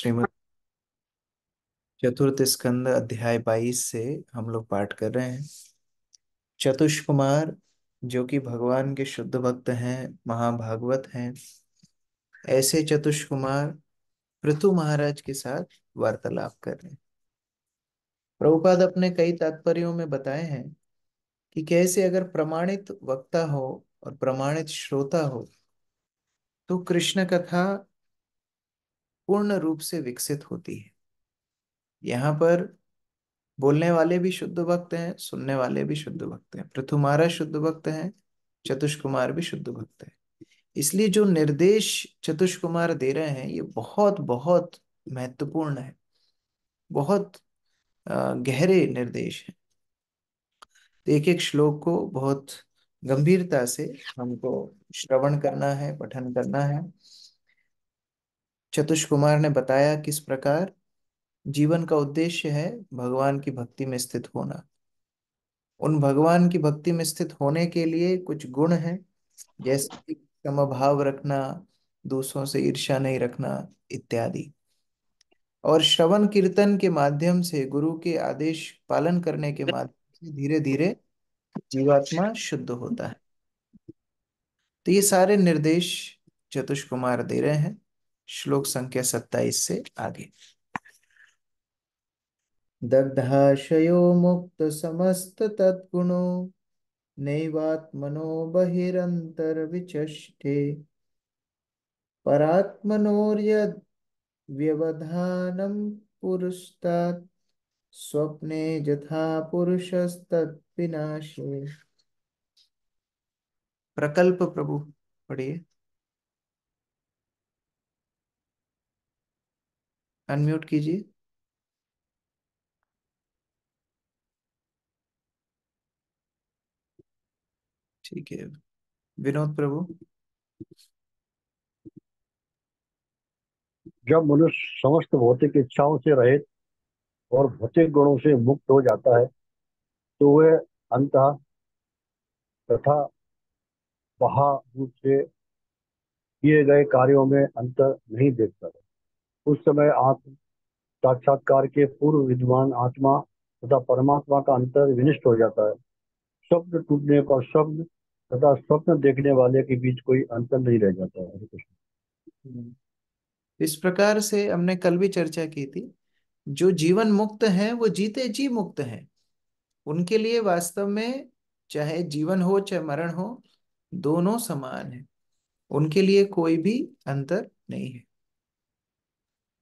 श्रीमद चतुर्थ स्कंद अध्याय बाईस से हम लोग पाठ कर रहे हैं चतुष कुमार जो कि भगवान के शुद्ध भक्त हैं महाभागवत हैं ऐसे चतुष कुमार पृथु महाराज के साथ वार्तालाप कर रहे हैं प्रभुपाद अपने कई तात्पर्यों में बताए हैं कि कैसे अगर प्रमाणित वक्ता हो और प्रमाणित श्रोता हो तो कृष्ण कथा पूर्ण रूप से विकसित होती है यहाँ पर बोलने वाले भी शुद्ध भक्त हैं सुनने वाले भी शुद्ध भक्त हैं पृथुमारा शुद्ध भक्त हैं चतुष कुमार भी शुद्ध भक्त हैं इसलिए जो निर्देश चतुष्कुमार दे रहे हैं ये बहुत बहुत महत्वपूर्ण है बहुत गहरे निर्देश हैं तो एक एक श्लोक को बहुत गंभीरता से हमको श्रवण करना है पठन करना है चतुष कुमार ने बताया किस प्रकार जीवन का उद्देश्य है भगवान की भक्ति में स्थित होना उन भगवान की भक्ति में स्थित होने के लिए कुछ गुण हैं जैसे समभाव रखना दूसरों से ईर्षा नहीं रखना इत्यादि और श्रवण कीर्तन के माध्यम से गुरु के आदेश पालन करने के माध्यम से धीरे धीरे जीवात्मा शुद्ध होता है तो ये सारे निर्देश चतुष कुमार दे रहे हैं श्लोक संख्या सत्ताईस से आगे दग्धाशयो मुक्त समस्त तत्गुणो नैवात्मनो बहिरंतर विचष्टे बहिरन्तर्विचष्टे व्यवधानम पुरुस्तात् स्वप्ने यथा पुरुषस्तद्विनाशे प्रकल्प प्रभु पढ़िए अनम्यूट कीजिए ठीक है विनोद प्रभु जब मनुष्य समस्त भौतिक इच्छाओं से रहित और भौतिक गुणों से मुक्त हो जाता है तो वह अंत तथा बहा रूप से किए गए कार्यों में अंतर नहीं देखता उस समय आप साक्षात्कार के पूर्व विद्वान आत्मा तथा परमात्मा का अंतर विनिष्ट हो जाता है शब्द टूटने पर शब्द तथा स्वप्न देखने वाले के बीच कोई अंतर नहीं रह जाता है हम्म। इस प्रकार से हमने कल भी चर्चा की थी जो जीवन मुक्त है वो जीते जी मुक्त है उनके लिए वास्तव में चाहे जीवन हो चाहे मरण हो दोनों समान है उनके लिए कोई भी अंतर नहीं है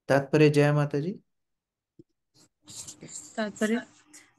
तात्पर्य जय माता जी तात्पर्य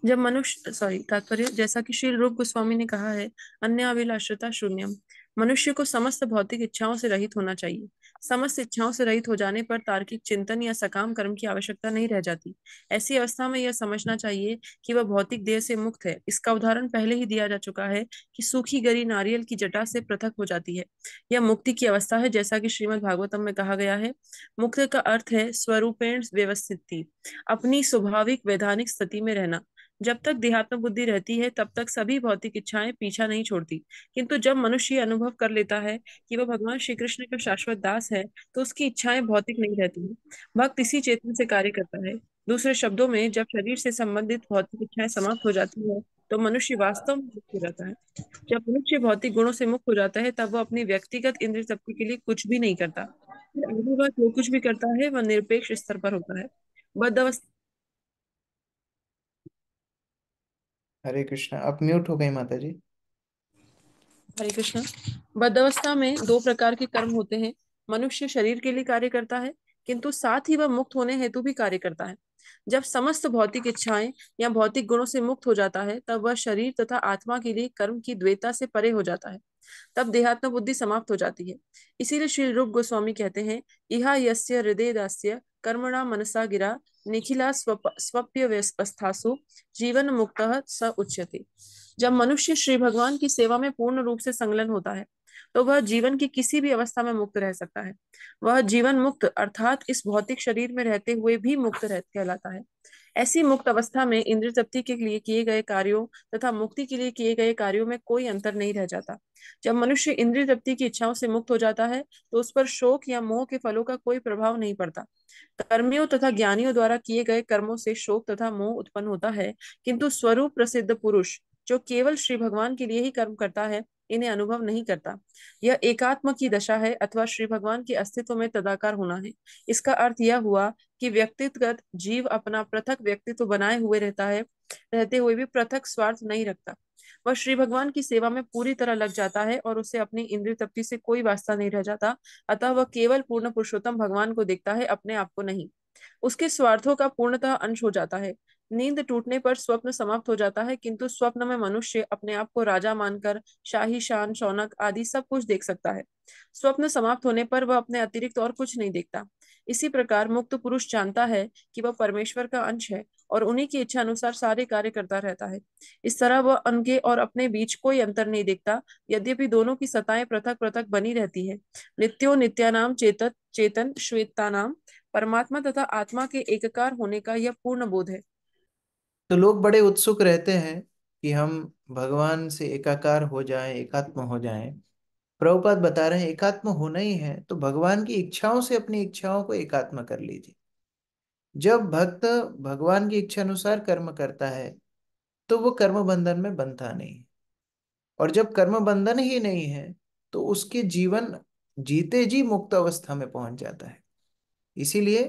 जब मनुष्य सॉरी तात्पर्य जैसा कि श्री रूप गोस्वामी ने कहा है अन्य अभिलाषता शून्यम मनुष्य को समस्त भौतिक इच्छाओं से रहित होना चाहिए समस्त इच्छाओं से रहित हो जाने पर तार्किक चिंतन या सकाम कर्म की आवश्यकता नहीं रह जाती ऐसी अवस्था में यह समझना चाहिए कि वह भौतिक देह से मुक्त है इसका उदाहरण पहले ही दिया जा चुका है कि सूखी गरी नारियल की जटा से पृथक हो जाती है यह मुक्ति की अवस्था है जैसा कि श्रीमद भागवतम में कहा गया है मुक्त का अर्थ है स्वरूपेण व्यवस्थिति अपनी स्वाभाविक वैधानिक स्थिति में रहना जब तक देहात्म बुद्धि रहती है तब तक सभी भौतिक इच्छाएं पीछा नहीं छोड़ती किंतु जब मनुष्य अनुभव कर लेता है कि वह भगवान श्री कृष्ण का शाश्वत दास है तो उसकी इच्छाएं भौतिक नहीं रहती है भक्त इसी चेतन से कार्य करता है दूसरे शब्दों में जब शरीर से संबंधित भौतिक इच्छाएं समाप्त हो जाती है तो मनुष्य वास्तव में मुक्त हो जाता है जब मनुष्य भौतिक गुणों से मुक्त हो जाता है तब वह अपनी व्यक्तिगत इंद्र तृप्ति के लिए कुछ भी नहीं करता आगे वह जो कुछ भी करता है वह निरपेक्ष स्तर पर होता है बद हरे कृष्णा आप म्यूट हो गई माता जी हरे कृष्णा बद्धावस्था में दो प्रकार के कर्म होते हैं मनुष्य शरीर के लिए कार्य करता है किंतु साथ ही वह मुक्त होने हेतु भी कार्य करता है जब समस्त भौतिक इच्छाएं या भौतिक गुणों से मुक्त हो जाता है तब वह शरीर तथा आत्मा के लिए कर्म की द्वेता से परे हो जाता है तब देहात्म बुद्धि समाप्त हो जाती है इसीलिए श्री रूप गोस्वामी कहते हैं इहा यस्य हृदय दास्य कर्मणा मनसा गिरा निखिला स्वप, स्वप्य व्यवस्थासु जीवन मुक्त स उच्यते जब मनुष्य श्री भगवान की सेवा में पूर्ण रूप से संलग्न होता है तो वह जीवन की किसी भी अवस्था में मुक्त रह सकता है वह जीवन मुक्त अर्थात इस भौतिक शरीर में रहते हुए भी मुक्त रह कहलाता है ऐसी मुक्त अवस्था में इंद्र तृप्ति के लिए किए गए कार्यों तथा मुक्ति के लिए किए गए कार्यों में कोई अंतर नहीं रह जाता जब मनुष्य इंद्रिय तृप्ति की इच्छाओं से मुक्त हो जाता है तो उस पर शोक या मोह के फलों का कोई प्रभाव नहीं पड़ता कर्मियों तथा ज्ञानियों द्वारा किए गए कर्मों से शोक तथा मोह उत्पन्न होता है किंतु स्वरूप प्रसिद्ध पुरुष जो केवल श्री भगवान के लिए ही कर्म करता है इन्हें अनुभव नहीं करता यह एकात्म की दशा है अथवा श्री भगवान के अस्तित्व में तदाकार होना है इसका अर्थ यह हुआ कि व्यक्तिगत जीव अपना पृथक व्यक्तित्व बनाए हुए रहता है रहते हुए भी पृथक स्वार्थ नहीं रखता वह श्री भगवान की सेवा में पूरी तरह लग जाता है और उसे अपनी इंद्रिय तप्ति से कोई वास्ता नहीं रह जाता अतः वह केवल पूर्ण पुरुषोत्तम भगवान को देखता है अपने आप को नहीं उसके स्वार्थों का पूर्णतः अंश हो जाता है नींद टूटने पर स्वप्न समाप्त हो जाता है किंतु स्वप्न में मनुष्य अपने आप को राजा मानकर शाही शान शौनक आदि सब कुछ देख सकता है स्वप्न समाप्त होने पर वह अपने अतिरिक्त और कुछ नहीं देखता इसी प्रकार मुक्त पुरुष जानता है कि वह परमेश्वर का अंश है और उन्हीं की इच्छा अनुसार सारे कार्य करता रहता है इस तरह वह उनके और अपने बीच कोई अंतर नहीं देखता यद्यपि दोनों की सताएं पृथक पृथक बनी रहती है नित्यो नित्यानाम चेतन चेतन श्वेता नाम परमात्मा तथा आत्मा के एककार होने का यह पूर्ण बोध है तो लोग बड़े उत्सुक रहते हैं कि हम भगवान से एकाकार हो जाएं एकात्म हो जाएं प्रभुपाद बता रहे हैं एकात्म होना ही है तो भगवान की इच्छाओं से अपनी इच्छाओं को एकात्म कर लीजिए जब भक्त भगवान की इच्छा अनुसार कर्म करता है तो वो कर्म बंधन में बंधता नहीं और जब कर्म बंधन ही नहीं है तो उसके जीवन जीते जी मुक्त अवस्था में पहुंच जाता है इसीलिए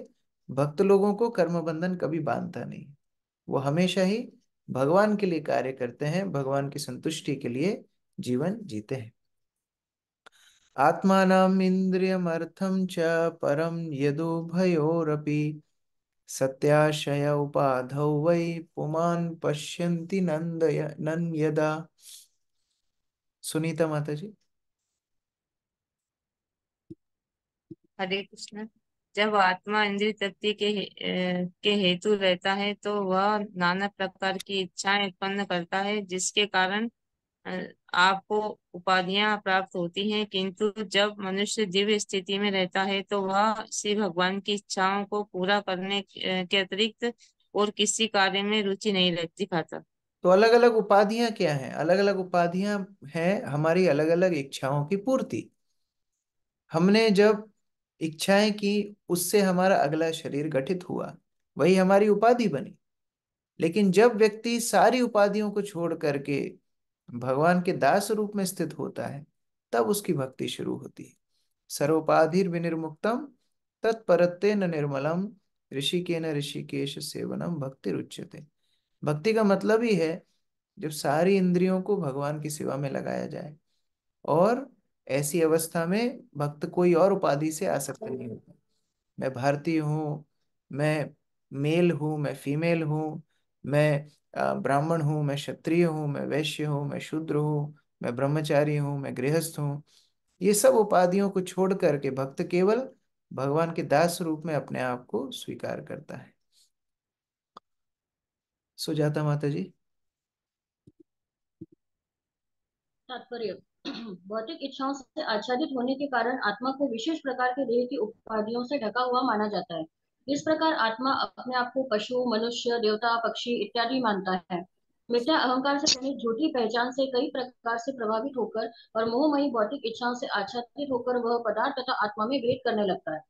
भक्त लोगों को कर्म बंधन कभी बांधता नहीं वो हमेशा ही भगवान के लिए कार्य करते हैं भगवान की संतुष्टि के लिए जीवन जीते हैं आत्मा इंद्रियम अर्थम च परम भयोरपी सत्याशय उपाध वै पुमान पश्यन्ति नंद नन यदा सुनीता माता जी हरे कृष्ण जब आत्मा इंद्रिय तृप्ति के के हेतु रहता है तो वह नाना प्रकार की इच्छाएं उत्पन्न करता है जिसके कारण आपको उपाधियां प्राप्त होती हैं किंतु जब मनुष्य दिव्य स्थिति में रहता है तो वह श्री भगवान की इच्छाओं को पूरा करने के अतिरिक्त और किसी कार्य में रुचि नहीं दिखाता तो अलग अलग उपाधियां क्या हैं अलग अलग उपाधियां हैं हमारी अलग अलग इच्छाओं की पूर्ति हमने जब इच्छाएं की उससे हमारा अगला शरीर गठित हुआ वही हमारी उपाधि बनी लेकिन जब व्यक्ति सारी उपाधियों को छोड़ करके भगवान के दास रूप में स्थित होता है तब उसकी भक्ति शुरू होती है सर्वोपाधिर विनिर्मुक्तम तत्परत्ते न निर्मलम ऋषि के न ऋषिकेश सेवनम भक्ति रुच्यते भक्ति का मतलब ही है जब सारी इंद्रियों को भगवान की सेवा में लगाया जाए और ऐसी अवस्था में भक्त कोई और उपाधि से आसक्त नहीं हम्म। होता मैं भारतीय हूँ मैं मेल हूँ मैं फीमेल हूँ मैं ब्राह्मण हूँ मैं क्षत्रिय हूँ मैं वैश्य हूँ मैं शूद्र हूँ मैं ब्रह्मचारी हूँ मैं गृहस्थ हूँ ये सब उपाधियों को छोड़ करके भक्त केवल भगवान के दास रूप में अपने आप को स्वीकार करता है सुजाता माता जी तात्पर्य भौतिक इच्छाओं से आच्छादित होने के कारण आत्मा को विशेष प्रकार के देह की उपाधियों से ढका हुआ माना जाता है इस प्रकार आत्मा अपने आप को पशु मनुष्य देवता पक्षी इत्यादि मानता है मिथ्या अहंकार से प्रेरित झूठी पहचान से कई प्रकार से प्रभावित होकर और मोहमयी भौतिक इच्छाओं से आच्छादित होकर वह पदार्थ तथा आत्मा में भेद करने लगता है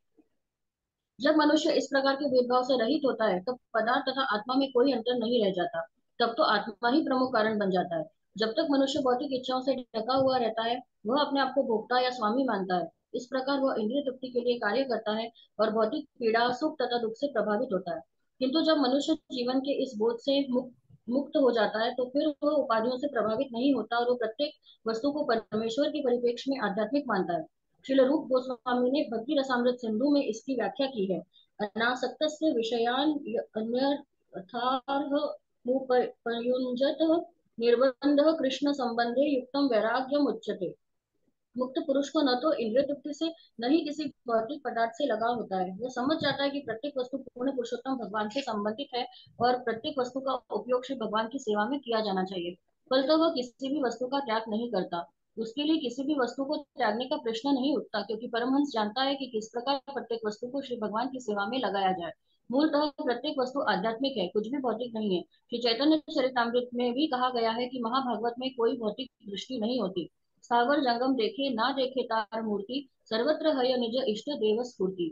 जब मनुष्य इस प्रकार के भेदभाव से रहित होता है तब पदार्थ तथा आत्मा में कोई अंतर नहीं रह जाता तब तो आत्मा ही प्रमुख कारण बन जाता है जब तक मनुष्य भौतिक इच्छाओं से ढका हुआ रहता है वह अपने आप को भोक्ता या स्वामी मानता है इस प्रकार वह इंद्रिय तृप्ति के लिए कार्य करता है और भौतिक पीड़ा सुख तथा दुख से प्रभावित होता है किंतु जब मनुष्य जीवन के इस बोध से मुक्त मुक्त हो जाता है तो फिर वह उपाधियों से प्रभावित नहीं होता और वह प्रत्येक वस्तु को परमेश्वर के परिप्रेक्ष्य में आध्यात्मिक मानता है श्रील रूप गोस्वामी ने भक्ति रसामृत सिंधु में इसकी व्याख्या की है अनासक्त विषयान अन्य निर्बंध कृष्ण संबंधे युक्त वैराग्य मुच्चते मुक्त पुरुष को न तो इंद्रिय तृप्ति से न ही किसी भौतिक पदार्थ से लगाव होता है वह समझ जाता है कि प्रत्येक वस्तु पूर्ण पुरुषोत्तम भगवान से संबंधित है और प्रत्येक वस्तु का उपयोग श्री भगवान की सेवा में किया जाना चाहिए फल तो वह किसी भी वस्तु का त्याग नहीं करता उसके लिए किसी भी वस्तु को त्यागने का प्रश्न नहीं उठता क्योंकि परमहंस जानता है कि किस प्रकार प्रत्येक वस्तु को श्री भगवान की सेवा में लगाया जाए मूलतः तो प्रत्येक वस्तु आध्यात्मिक है कुछ भी भौतिक नहीं है श्री चैतन्य चरितमृत में भी कहा गया है कि महाभागवत में कोई भौतिक दृष्टि नहीं होती सागर जंगम देखे ना देखे तार मूर्ति सर्वत्र हय निज इष्ट देव स्फूर्ति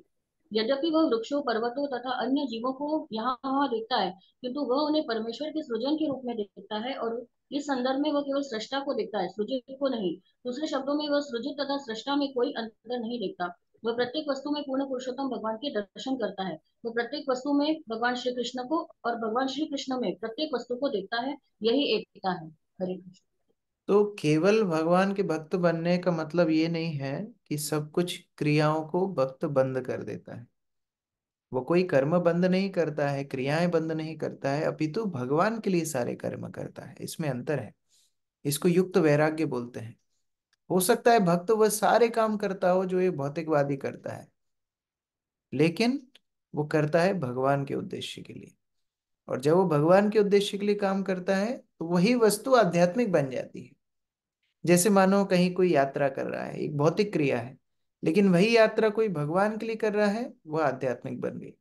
यद्यपि वह वृक्षों पर्वतों तथा अन्य जीवों को यहाँ वहाँ देखता है किंतु वह उन्हें परमेश्वर के सृजन के रूप में देखता है और इस संदर्भ में वह केवल सृष्टा को देखता है सृजित को नहीं दूसरे शब्दों में वह सृजित तथा सृष्टा में कोई अंतर नहीं देखता वह प्रत्येक वस्तु में पूर्ण पुरुषोत्तम भगवान के दर्शन करता है वह प्रत्येक वस्तु में भगवान श्री कृष्ण को और भगवान श्री कृष्ण में प्रत्येक वस्तु को देखता है यही एकता है हरे कृष्ण तो केवल भगवान के भक्त बनने का मतलब ये नहीं है कि सब कुछ क्रियाओं को भक्त बंद कर देता है वो कोई कर्म बंद नहीं करता है क्रियाएं बंद नहीं करता है अपितु भगवान के लिए सारे कर्म करता है इसमें अंतर है इसको युक्त वैराग्य बोलते हैं हो सकता है भक्त वह सारे काम करता हो जो ये भौतिकवादी करता है लेकिन वो करता है भगवान के उद्देश्य के लिए और जब वो भगवान के उद्देश्य के लिए काम करता है तो वही वस्तु आध्यात्मिक बन जाती है जैसे मानो कहीं कोई यात्रा कर रहा है एक भौतिक क्रिया है लेकिन वही यात्रा कोई भगवान के लिए कर रहा है वह आध्यात्मिक बन गई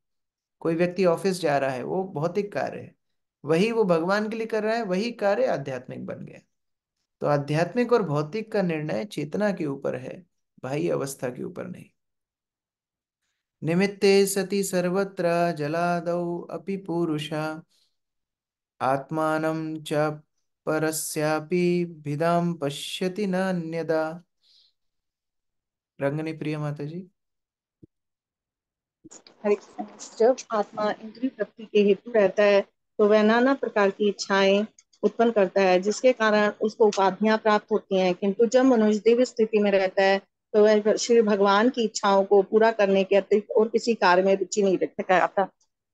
कोई व्यक्ति ऑफिस जा रहा है वो भौतिक कार्य है वही वो भगवान के लिए कर रहा है वही कार्य आध्यात्मिक बन गया तो आध्यात्मिक और भौतिक का निर्णय चेतना के ऊपर है भाई अवस्था के ऊपर नहीं निमित्ते सति सर्वत्र जलादौ अपि पुरुषा आत्मान च परस्यापि भिदां पश्यति अन्यदा रंगनी प्रिय माता जी जब आत्मा इंद्रिय प्रकृति के हेतु रहता है तो वह नाना प्रकार की इच्छाएं उत्पन्न करता है जिसके कारण उसको उपाधियां प्राप्त होती हैं किंतु जब मनुष्य दिव्य स्थिति में रहता है तो वह श्री भगवान की इच्छाओं को पूरा करने के अतिरिक्त और किसी कार्य में रुचि नहीं रख पाता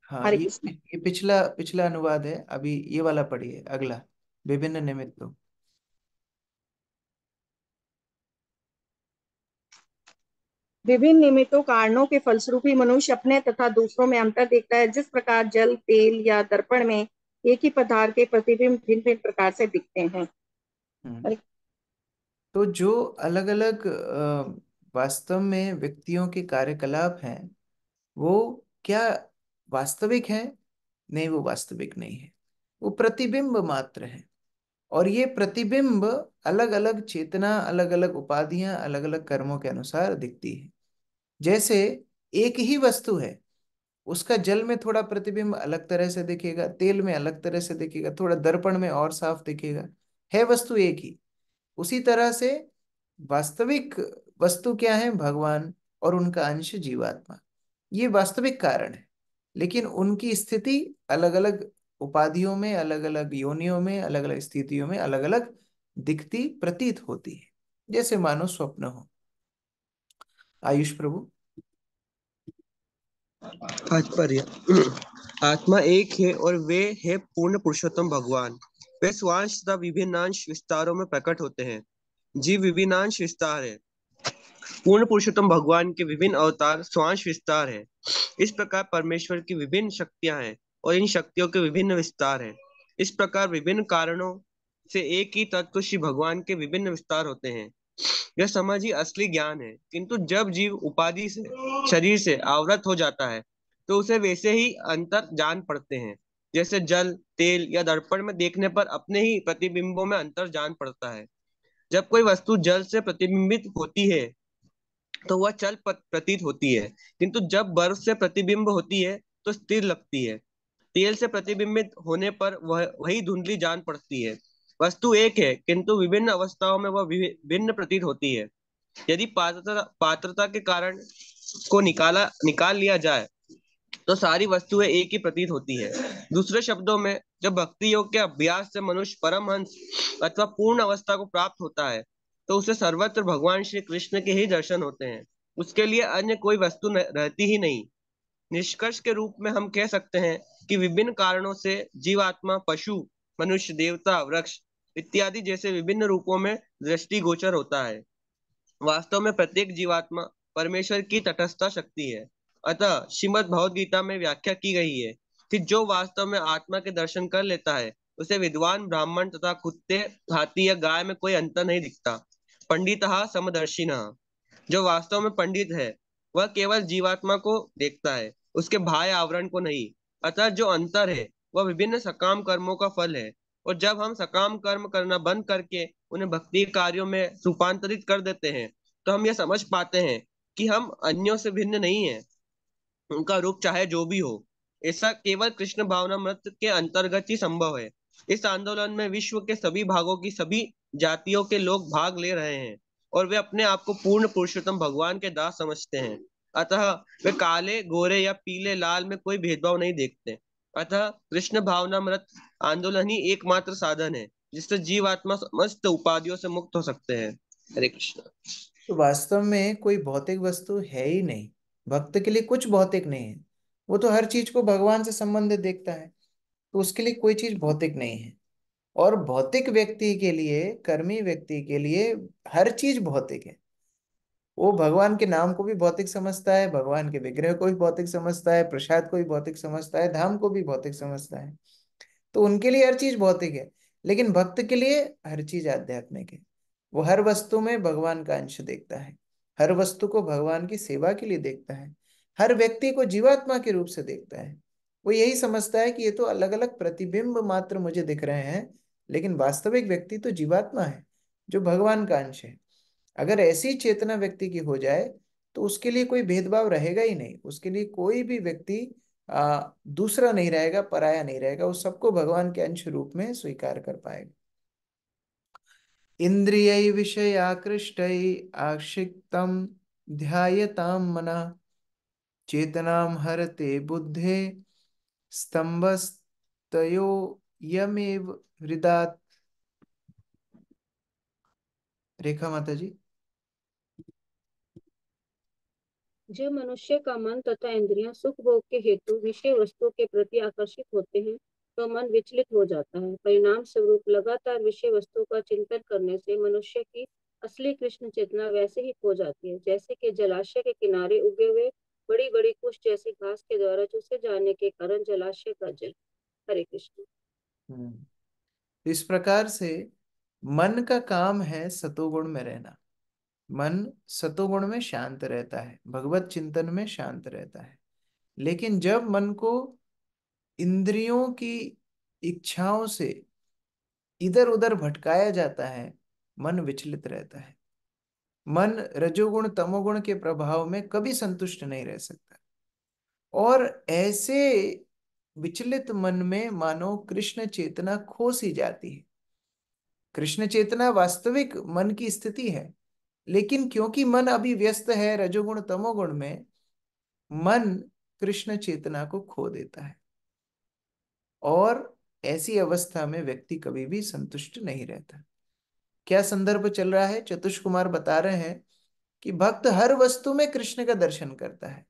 हाँ, ये, ये पिछला पिछला अनुवाद है अभी ये वाला पढ़िए अगला विभिन्न निमित्त विभिन्न निमित्तों कारणों के फलस्वरूप ही मनुष्य अपने तथा दूसरों में अंतर देखता है जिस प्रकार जल तेल या दर्पण में एक ही पदार्थ के प्रतिबिंब भिन्न भिन्न प्रकार से दिखते हैं हम्म। तो जो अलग अलग वास्तव में व्यक्तियों के कार्यकलाप हैं वो क्या वास्तविक है नहीं वो वास्तविक नहीं है वो प्रतिबिंब मात्र है और ये प्रतिबिंब अलग अलग चेतना अलग अलग उपाधियां अलग अलग कर्मों के अनुसार दिखती है जैसे एक ही वस्तु है उसका जल में थोड़ा प्रतिबिंब अलग तरह से दिखेगा तेल में अलग तरह से दिखेगा थोड़ा दर्पण में और साफ दिखेगा है वस्तु एक ही उसी तरह से वास्तविक वस्तु क्या है भगवान और उनका अंश जीवात्मा ये वास्तविक कारण है लेकिन उनकी स्थिति अलग अलग उपाधियों में अलग अलग योनियों में अलग अलग स्थितियों में अलग अलग दिखती प्रतीत होती है जैसे मानो स्वप्न हो आयुष प्रभु तात्पर्य आत्मा एक है और वे है पूर्ण पुरुषोत्तम भगवान वे स्वांश तथा विभिन्नांश विस्तारों में प्रकट होते हैं जीव विभिन्नांश विस्तार है पूर्ण पुरुषोत्तम भगवान के विभिन्न अवतार स्वांश विस्तार है इस प्रकार परमेश्वर की विभिन्न शक्तियां हैं और इन शक्तियों के विभिन्न विस्तार हैं इस प्रकार विभिन्न कारणों से एक ही तत्व श्री भगवान के विभिन्न विस्तार होते हैं यह समाज ही असली ज्ञान है किंतु जब जीव उपाधि से शरीर से आवृत हो जाता है तो उसे वैसे ही अंतर जान पड़ते हैं जैसे जल तेल या दर्पण में देखने पर अपने ही प्रतिबिंबों में अंतर जान पड़ता है जब कोई वस्तु जल से प्रतिबिंबित होती है तो वह चल प्रतीत होती है किंतु जब बर्फ से प्रतिबिंब होती है तो स्थिर लगती है तेल से प्रतिबिंबित होने पर वह वही धुंधली जान पड़ती है वस्तु एक है किंतु विभिन्न अवस्थाओं में वह भिन्न प्रतीत होती है यदि पात्रता पात्रता के कारण को निकाला निकाल लिया जाए तो सारी वस्तुएं एक ही प्रतीत होती है दूसरे शब्दों में जब भक्ति योग के अभ्यास से मनुष्य परमहंस अथवा पूर्ण अवस्था को प्राप्त होता है तो उसे सर्वत्र भगवान श्री कृष्ण के ही दर्शन होते हैं उसके लिए अन्य कोई वस्तु रहती ही नहीं निष्कर्ष के रूप में हम कह सकते हैं कि विभिन्न कारणों से जीवात्मा पशु मनुष्य देवता वृक्ष इत्यादि जैसे विभिन्न रूपों में दृष्टि गोचर होता है वास्तव में प्रत्येक जीवात्मा परमेश्वर की तटस्था शक्ति है अतः श्रीमद भगवद गीता में व्याख्या की गई है कि जो वास्तव में आत्मा के दर्शन कर लेता है उसे विद्वान ब्राह्मण तथा कुत्ते हाथी या गाय में कोई अंतर नहीं दिखता पंडित समदर्शी जो वास्तव में पंडित है वह केवल जीवात्मा को देखता है उसके भाई आवरण को नहीं अतः जो अंतर है वह विभिन्न सकाम कर्मों का फल है और जब हम सकाम कर्म करना बंद करके उन्हें भक्ति कार्यों में रूपांतरित कर देते हैं तो हम यह समझ पाते हैं कि हम अन्यों से भिन्न नहीं है उनका रूप चाहे जो भी हो ऐसा केवल कृष्ण भावना मृत के अंतर्गत ही संभव है इस आंदोलन में विश्व के सभी भागों की सभी जातियों के लोग भाग ले रहे हैं और वे अपने आप को पूर्ण पुरुषोत्तम भगवान के दास समझते हैं अतः वे काले गोरे या पीले लाल में कोई भेदभाव नहीं देखते अतः कृष्ण भावना मृत आंदोलन ही एकमात्र साधन है जिससे जीवात्मा समस्त उपाधियों से मुक्त हो सकते हैं हरे कृष्ण तो वास्तव में कोई भौतिक वस्तु है ही नहीं भक्त के लिए कुछ भौतिक नहीं है वो तो हर चीज को भगवान से संबंधित देखता है तो उसके लिए कोई चीज भौतिक नहीं है और भौतिक व्यक्ति के लिए कर्मी व्यक्ति के लिए हर चीज भौतिक है वो भगवान के नाम को भी भौतिक समझता है भगवान के विग्रह को भी भौतिक समझता है प्रसाद को भी भौतिक समझता है धाम को भी भौतिक समझता है तो उनके लिए हर चीज भौतिक है लेकिन भक्त के लिए हर चीज आध्यात्मिक है वो हर वस्तु में भगवान का अंश देखता है हर वस्तु को भगवान की सेवा के लिए देखता है हर व्यक्ति को जीवात्मा के रूप से देखता है वो यही समझता है कि ये तो अलग अलग प्रतिबिंब मात्र मुझे दिख रहे हैं लेकिन वास्तविक व्यक्ति तो जीवात्मा है जो भगवान का अंश है अगर ऐसी चेतना व्यक्ति की हो जाए तो उसके लिए कोई भेदभाव रहेगा ही नहीं उसके लिए कोई भी व्यक्ति दूसरा नहीं रहेगा पराया नहीं रहेगा वो सबको भगवान के अंश रूप में स्वीकार कर पाएगा इंद्रिय विषय आकृष्ट आशिकम ध्यायताम मना चेतना हरते बुद्धे स्तंभस्तो यमेव हृदात रेखा माता जी जो मनुष्य का मन तथा इंद्रियां सुख भोग के हेतु विषय वस्तुओं के प्रति आकर्षित होते हैं तो मन विचलित हो जाता है परिणाम स्वरूप लगातार विषय वस्तु का चिंतन करने से मनुष्य की असली कृष्ण चेतना वैसे ही खो जाती है जैसे कि जलाशय के किनारे उगे हुए बड़ी बड़ी कुछ जैसी घास के द्वारा चूसे जाने के कारण जलाशय का जल हरे कृष्ण हम्म। इस प्रकार से मन का काम है सतोगुण में रहना मन सतोगुण में शांत रहता है भगवत चिंतन में शांत रहता है लेकिन जब मन को इंद्रियों की इच्छाओं से इधर उधर भटकाया जाता है मन विचलित रहता है मन रजोगुण तमोगुण के प्रभाव में कभी संतुष्ट नहीं रह सकता और ऐसे विचलित मन में मानो कृष्ण चेतना खो सी जाती है कृष्ण चेतना वास्तविक मन की स्थिति है लेकिन क्योंकि मन अभी व्यस्त है रजोगुण तमोगुण में मन कृष्ण चेतना को खो देता है और ऐसी अवस्था में व्यक्ति कभी भी संतुष्ट नहीं रहता क्या संदर्भ चल रहा है चतुष कुमार बता रहे हैं कि भक्त हर वस्तु में कृष्ण का दर्शन करता है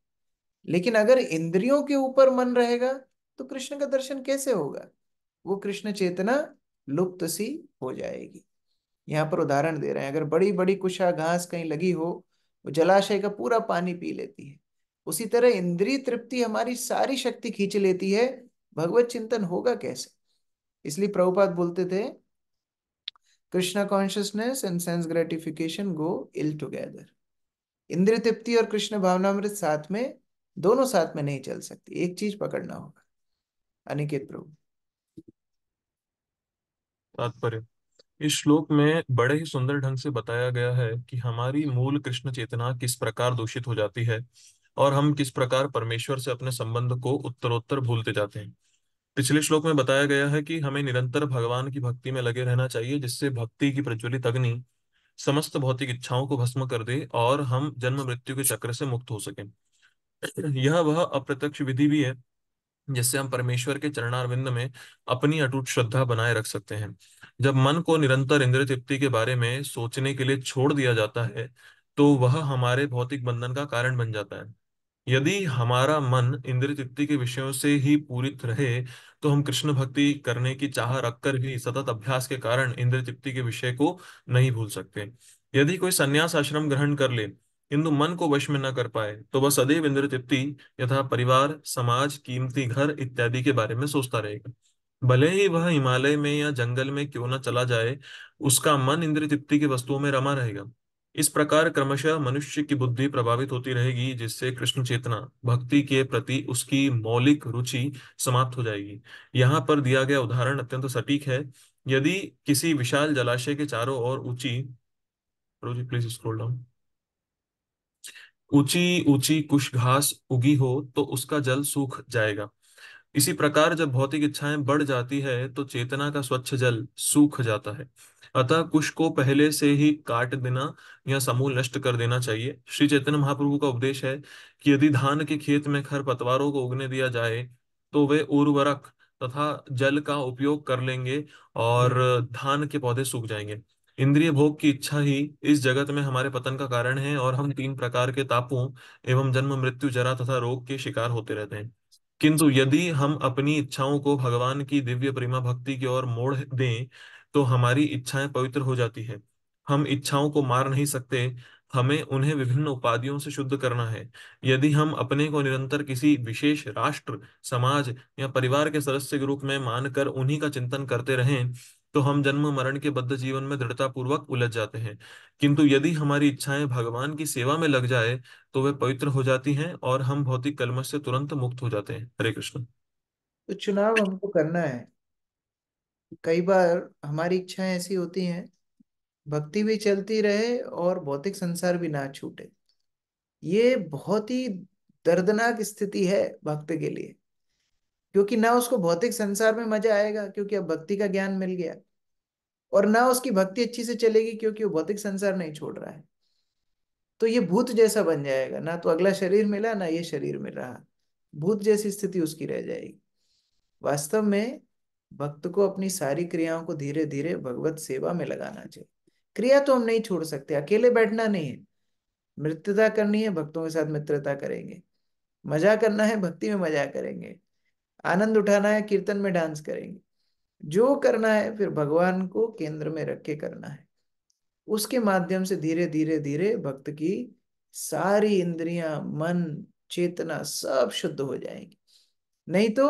लेकिन अगर इंद्रियों के ऊपर मन रहेगा तो कृष्ण का दर्शन कैसे होगा वो कृष्ण चेतना लुप्त सी हो जाएगी यहाँ पर उदाहरण दे रहे हैं अगर बड़ी बड़ी कुशा घास कहीं लगी हो वो जलाशय का पूरा पानी पी लेती है उसी तरह इंद्रिय तृप्ति हमारी सारी शक्ति खींच लेती है भगवत चिंतन होगा कैसे इसलिए प्रभुपाद बोलते थे Krishna consciousness and sense gratification go ill together इंद्रिय तृप्ति और कृष्ण भावनामृत साथ में दोनों साथ में नहीं चल सकती एक चीज पकड़ना होगा अनिकेत प्रभु तात्पर्य इस श्लोक में बड़े ही सुंदर ढंग से बताया गया है कि हमारी मूल कृष्ण चेतना किस प्रकार दूषित हो जाती है और हम किस प्रकार परमेश्वर से अपने संबंध को उत्तरोत्तर भूलते जाते हैं पिछले श्लोक में बताया गया है कि हमें निरंतर भगवान की भक्ति में लगे रहना चाहिए जिससे भक्ति की प्रज्वलित अग्नि समस्त भौतिक इच्छाओं को भस्म कर दे और हम जन्म मृत्यु के चक्र से मुक्त हो सके यह वह अप्रत्यक्ष विधि भी है जिससे हम परमेश्वर के चरणारविंद में अपनी अटूट श्रद्धा बनाए रख सकते हैं जब मन को निरंतर इंद्र तृप्ति के बारे में सोचने के लिए छोड़ दिया जाता है तो वह हमारे भौतिक बंधन का कारण बन जाता है यदि हमारा मन इंद्र तृप्ति के विषयों से ही पूरित रहे तो हम कृष्ण भक्ति करने की चाह रखकर भी सतत अभ्यास के कारण इंद्र तृप्ति के विषय को नहीं भूल सकते यदि कोई संन्यास आश्रम ग्रहण कर ले किंतु मन को वश में न कर पाए तो वह सदैव इंद्र तृप्ति यथा परिवार समाज कीमती घर इत्यादि के बारे में सोचता रहेगा भले ही वह हिमालय में या जंगल में क्यों न चला जाए उसका मन इंद्र तृप्ति की वस्तुओं में रमा रहेगा इस प्रकार क्रमशः मनुष्य की बुद्धि प्रभावित होती रहेगी जिससे कृष्ण चेतना भक्ति के प्रति उसकी मौलिक रुचि समाप्त हो जाएगी यहाँ पर दिया गया उदाहरण अत्यंत सटीक है यदि किसी विशाल जलाशय के चारों ओर ऊंची प्लीज स्क्रॉल डाउन ऊंची ऊंची कुछ घास उगी हो तो उसका जल सूख जाएगा इसी प्रकार जब भौतिक इच्छाएं बढ़ जाती है तो चेतना का स्वच्छ जल सूख जाता है अतः कुश को पहले से ही काट देना या समूह नष्ट कर देना चाहिए श्री चैतन्य महाप्रभु का उपदेश है कि यदि धान के खेत में खर पतवारों को उगने दिया जाए तो वे उर्वरक तथा जल का उपयोग कर लेंगे और हम्म। धान के पौधे सूख जाएंगे इंद्रिय भोग की इच्छा ही इस जगत में हमारे पतन का कारण है और हम तीन प्रकार के तापों एवं जन्म मृत्यु जरा तथा रोग के शिकार होते रहते हैं किंतु यदि हम अपनी इच्छाओं को भगवान की दिव्य प्रेमा भक्ति की ओर मोड़ दें तो हमारी इच्छाएं पवित्र हो जाती है हम इच्छाओं को मार नहीं सकते हमें उन्हें विभिन्न उपाधियों से शुद्ध करना है यदि हम अपने को निरंतर किसी विशेष राष्ट्र समाज या परिवार के सदस्य के रूप में मानकर उन्हीं का चिंतन करते रहें तो हम जन्म मरण के बद्ध जीवन में दृढ़ता पूर्वक उलझ जाते हैं किंतु यदि हमारी इच्छाएं भगवान की सेवा में लग जाए तो वे पवित्र हो जाती हैं और हम भौतिक कलमश से तुरंत मुक्त हो जाते हैं हरे कृष्ण तो चुनाव हमको करना है कई बार हमारी इच्छाएं ऐसी होती हैं भक्ति भी चलती रहे और भौतिक संसार भी ना छूटे ये बहुत ही दर्दनाक स्थिति है भक्त के लिए क्योंकि ना उसको भौतिक संसार में मजा आएगा क्योंकि अब भक्ति का ज्ञान मिल गया और ना उसकी भक्ति अच्छी से चलेगी क्योंकि वो भौतिक संसार नहीं छोड़ रहा है तो ये भूत जैसा बन जाएगा ना तो अगला शरीर मिला ना ये शरीर मिल रहा भूत जैसी स्थिति उसकी रह जाएगी वास्तव में भक्त को अपनी सारी क्रियाओं को धीरे धीरे भगवत सेवा में लगाना चाहिए क्रिया तो हम नहीं छोड़ सकते अकेले बैठना नहीं है मित्रता करनी है भक्तों के साथ मित्रता करेंगे मजा करना है भक्ति में मजा करेंगे आनंद उठाना है कीर्तन में डांस करेंगे जो करना है फिर भगवान को केंद्र में रख के करना है उसके माध्यम से धीरे धीरे धीरे भक्त की सारी इंद्रियां मन चेतना सब शुद्ध हो जाएंगी नहीं तो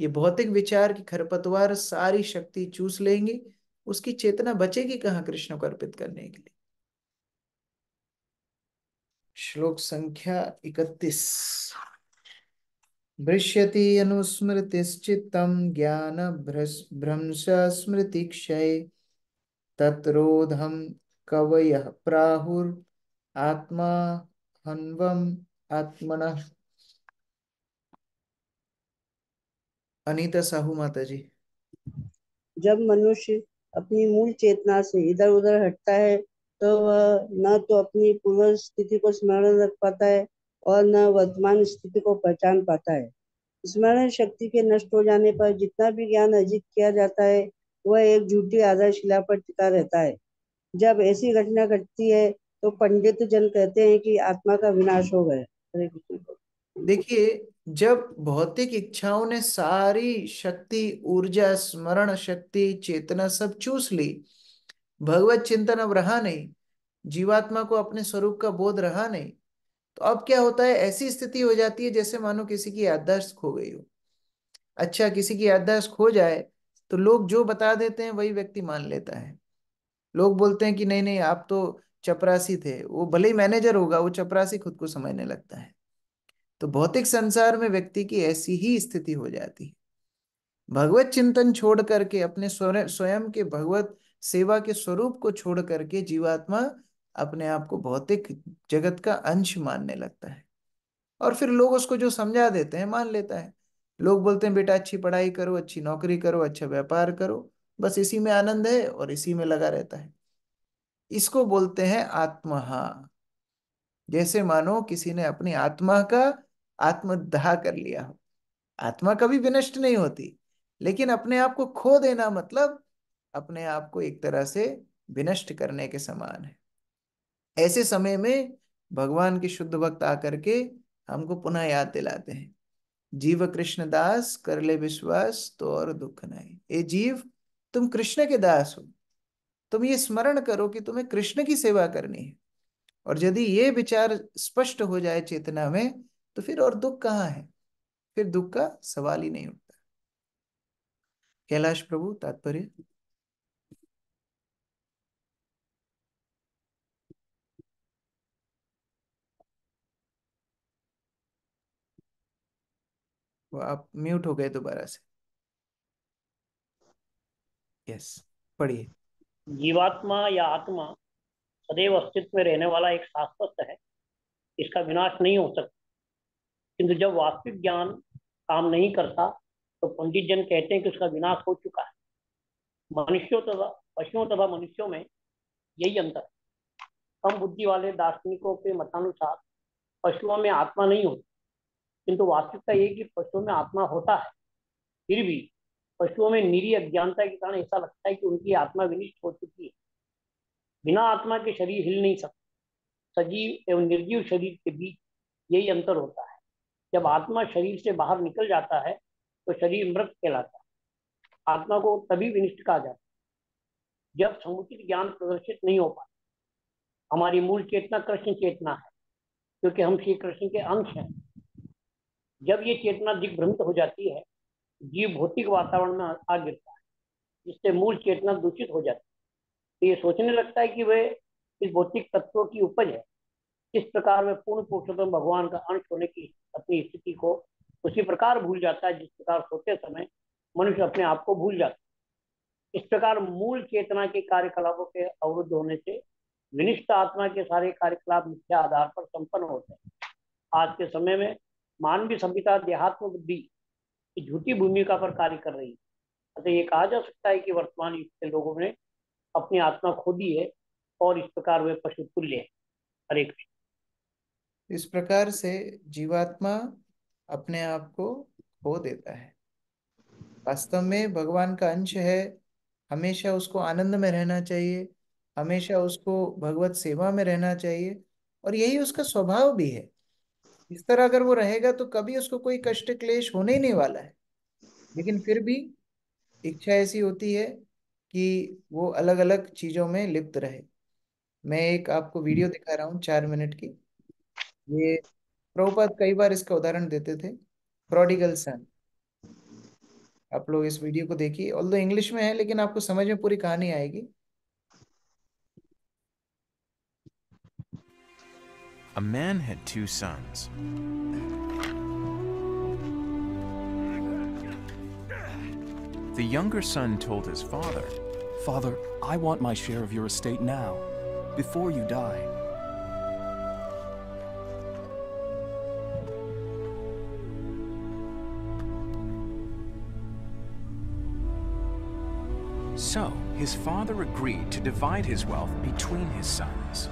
ये भौतिक विचार की खरपतवार सारी शक्ति चूस लेंगी उसकी चेतना बचेगी कहा कृष्ण को अर्पित करने के लिए श्लोक संख्या इकतीस स्मृति क्षय तत्रोधम कवय प्राहुर आत्मा हन्वम् आत्मन अनीता साहू माता जी जब मनुष्य अपनी मूल चेतना से इधर उधर हटता है तो वह न तो अपनी पूर्व स्थिति को स्मरण रख पाता है और न वर्तमान स्थिति को पहचान पाता है स्मरण शक्ति के नष्ट हो जाने पर जितना भी ज्ञान अर्जित किया जाता है वह एक झूठी आधारशिला पर टिका रहता है जब ऐसी घटना घटती है तो पंडित जन कहते हैं कि आत्मा का विनाश हो गया देखिए जब भौतिक इच्छाओं ने सारी शक्ति ऊर्जा स्मरण शक्ति चेतना सब चूस ली भगवत चिंतन अब रहा नहीं जीवात्मा को अपने स्वरूप का बोध रहा नहीं तो अब क्या होता है ऐसी स्थिति हो जाती है जैसे मानो किसी की याददाश्त खो गई हो अच्छा किसी की याददाश्त खो जाए तो लोग जो बता देते हैं वही व्यक्ति मान लेता है लोग बोलते हैं कि नहीं नहीं आप तो चपरासी थे वो भले ही मैनेजर होगा वो चपरासी खुद को समझने लगता है तो भौतिक संसार में व्यक्ति की ऐसी ही स्थिति हो जाती है भगवत चिंतन छोड़ करके अपने स्वयं के भगवत सेवा के स्वरूप को छोड़ करके जीवात्मा अपने आप को भौतिक जगत का अंश मानने लगता है और फिर लोग उसको जो समझा देते हैं मान लेता है लोग बोलते हैं बेटा अच्छी पढ़ाई करो अच्छी नौकरी करो अच्छा व्यापार करो बस इसी में आनंद है और इसी में लगा रहता है इसको बोलते हैं आत्महा जैसे मानो किसी ने अपनी आत्मा का आत्मदाह कर लिया हो आत्मा कभी विनष्ट नहीं होती लेकिन अपने आप को खो देना मतलब अपने आप को एक तरह से विनष्ट करने के समान है ऐसे समय में भगवान के शुद्ध भक्त आकर के हमको पुनः याद दिलाते हैं जीव कृष्ण दास कर ले विश्वास तो और दुख नहीं ए जीव तुम कृष्ण के दास हो तुम ये स्मरण करो कि तुम्हें कृष्ण की सेवा करनी है और यदि ये विचार स्पष्ट हो जाए चेतना में तो फिर और दुख कहाँ है फिर दुख का सवाल ही नहीं उठता कैलाश प्रभु तात्पर्य वो आप म्यूट हो गए दोबारा से यस पढ़िए जीवात्मा या आत्मा सदैव अस्तित्व में रहने वाला एक शाश्वत है इसका विनाश नहीं हो सकता किंतु जब वास्तविक ज्ञान काम नहीं करता तो पंडित जन कहते हैं कि उसका विनाश हो चुका है मनुष्यों तथा पशुओं तथा मनुष्यों में यही अंतर है कम बुद्धि वाले दार्शनिकों के मतानुसार पशुओं में आत्मा नहीं होती किंतु वास्तविकता ये कि पशुओं में आत्मा होता है फिर भी पशुओं में निरी अज्ञानता के कारण ऐसा लगता है कि उनकी आत्मा विनिष्ट हो चुकी है बिना आत्मा के शरीर हिल नहीं सकते सजीव एवं निर्जीव शरीर के बीच यही अंतर होता है जब आत्मा शरीर से बाहर निकल जाता है तो शरीर मृत कहलाता है आत्मा को तभी विनिष्ट कहा जाता है जब समुचित ज्ञान प्रदर्शित नहीं हो पाता हमारी मूल चेतना कृष्ण चेतना है क्योंकि हम श्री कृष्ण के अंश हैं जब ये चेतना दिग्भ्रमित हो जाती है जीव भौतिक वातावरण में आ गिरता है जिससे मूल चेतना दूषित हो जाती है तो ये सोचने लगता है कि वे इस भौतिक तत्वों की उपज है इस प्रकार वे पूर्ण पुरुषोत्तम भगवान का अंश होने की अपनी स्थिति को उसी प्रकार भूल जाता है जिस प्रकार सोते समय मनुष्य अपने आप को भूल जाता है इस प्रकार मूल चेतना के कार्यकलापों के अवरुद्ध होने से विनिष्ठ आत्मा के सारे कार्यकलाप मुख्य आधार पर संपन्न होते हैं आज के समय में मानवीय सभ्यता देहात्म बुद्धि झूठी भूमिका पर कार्य कर रही है अतः ये कहा जा सकता है कि वर्तमान युग के लोगों ने अपनी आत्मा खो दी है और इस प्रकार वे पशु तुल्य है हरे कृष्ण इस प्रकार से जीवात्मा अपने आप को खो देता है वास्तव में भगवान का अंश है हमेशा उसको आनंद में रहना चाहिए हमेशा उसको भगवत सेवा में रहना चाहिए और यही उसका स्वभाव भी है इस तरह अगर वो रहेगा तो कभी उसको कोई कष्ट क्लेश होने ही नहीं वाला है लेकिन फिर भी इच्छा ऐसी होती है कि वो अलग अलग चीजों में लिप्त रहे मैं एक आपको वीडियो हम्म। दिखा रहा हूँ चार मिनट की ये प्रभुपात कई बार इसका उदाहरण देते थे प्रोडिगल सन आप लोग इस वीडियो को देखिए ऑल इंग्लिश में है लेकिन आपको समझ में पूरी कहानी आएगी A man had two sons. The younger son told his father, Father, I want my share of your estate now, before you die. So, his father agreed to divide his wealth between his sons.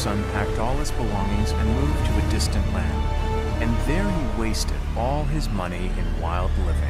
son packed all his belongings and moved to a distant land, and there he wasted all his money in wild living.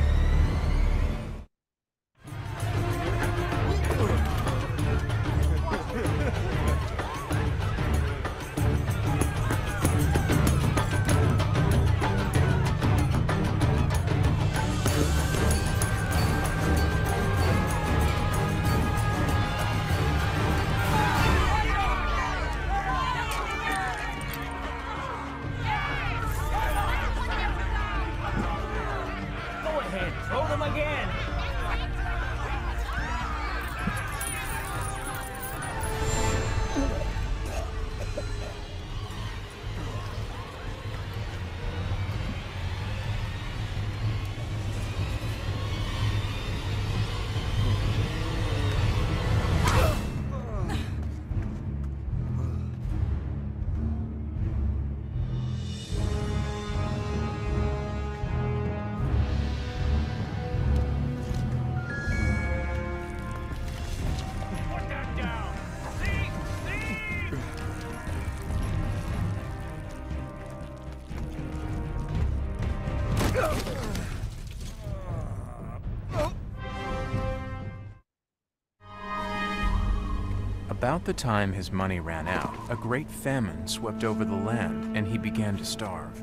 About the time his money ran out, a great famine swept over the land and he began to starve.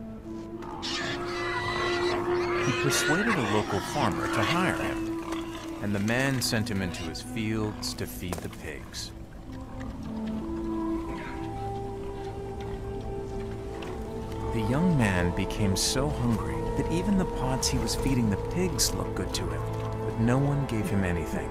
He persuaded a local farmer to hire him, and the man sent him into his fields to feed the pigs. The young man became so hungry that even the pots he was feeding the pigs looked good to him, but no one gave him anything.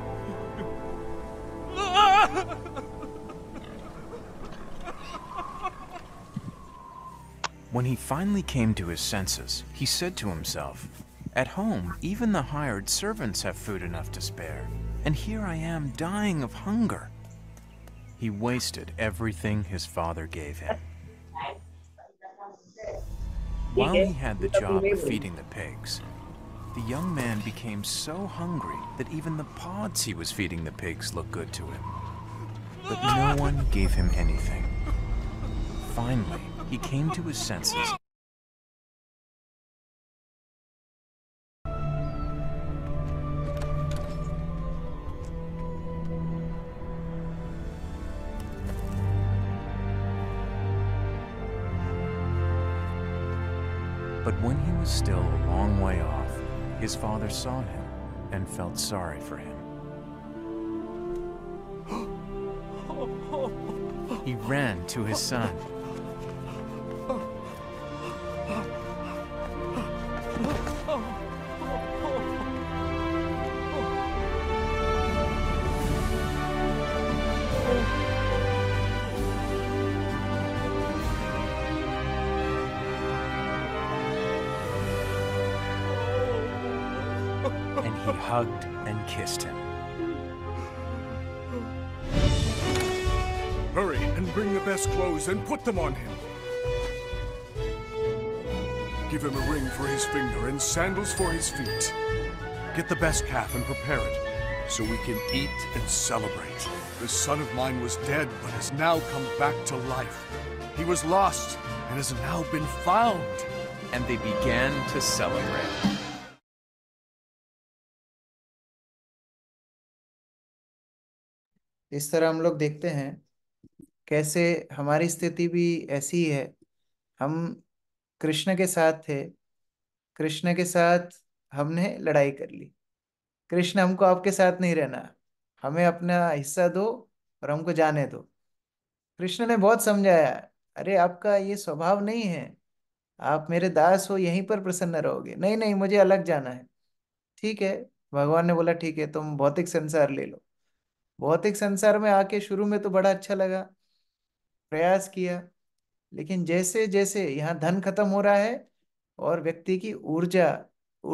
When he finally came to his senses, he said to himself, At home, even the hired servants have food enough to spare, and here I am dying of hunger. He wasted everything his father gave him. While he had the job of feeding the pigs, the young man became so hungry that even the pods he was feeding the pigs looked good to him. But no one gave him anything. Finally, he came to his senses. But when he was still a long way off, his father saw him and felt sorry for him. He ran to his son and he hugged and kissed him. Hurry and bring the best clothes and put them on him. Give him a ring for his finger and sandals for his feet. Get the best calf and prepare it, so we can eat and celebrate. This son of mine was dead, but has now come back to life. He was lost, and has now been found. And they began to celebrate. इस तरह हम लोग देखते हैं कैसे हमारी स्थिति भी ऐसी है हम कृष्ण के साथ थे कृष्ण के साथ हमने लड़ाई कर ली कृष्ण हमको आपके साथ नहीं रहना हमें अपना हिस्सा दो और हमको जाने दो कृष्ण ने बहुत समझाया अरे आपका ये स्वभाव नहीं है आप मेरे दास हो यहीं पर प्रसन्न रहोगे नहीं नहीं मुझे अलग जाना है ठीक है भगवान ने बोला ठीक है तुम भौतिक संसार ले लो भौतिक संसार में आके शुरू में तो बड़ा अच्छा लगा प्रयास किया लेकिन जैसे जैसे यहाँ धन खत्म हो रहा है और व्यक्ति की ऊर्जा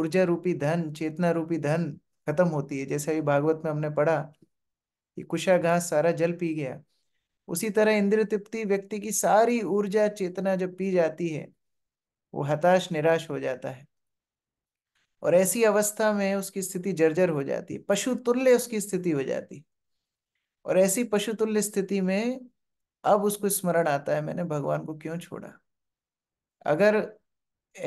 ऊर्जा रूपी धन चेतना रूपी धन खत्म होती है जैसे अभी भागवत में हमने पढ़ा कि कुशा घास सारा जल पी गया उसी तरह इंद्रिय तृप्ति व्यक्ति की सारी ऊर्जा चेतना जब पी जाती है वो हताश निराश हो जाता है और ऐसी अवस्था में उसकी स्थिति जर्जर हो जाती है पशु तुल्य उसकी स्थिति हो जाती है और ऐसी पशुतुल्य स्थिति में अब उसको स्मरण आता है मैंने भगवान को क्यों छोड़ा अगर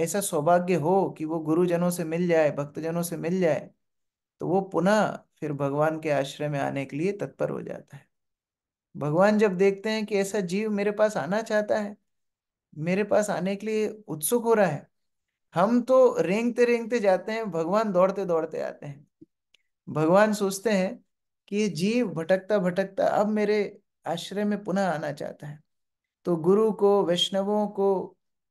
ऐसा सौभाग्य हो कि वो गुरुजनों से मिल जाए भक्तजनों से मिल जाए तो वो पुनः फिर भगवान के आश्रय में आने के लिए तत्पर हो जाता है भगवान जब देखते हैं कि ऐसा जीव मेरे पास आना चाहता है मेरे पास आने के लिए उत्सुक हो रहा है हम तो रेंगते रेंगते जाते हैं भगवान दौड़ते दौड़ते आते हैं भगवान सोचते हैं कि ये जीव भटकता भटकता अब मेरे आश्रय में पुनः आना चाहता है तो गुरु को वैष्णवों को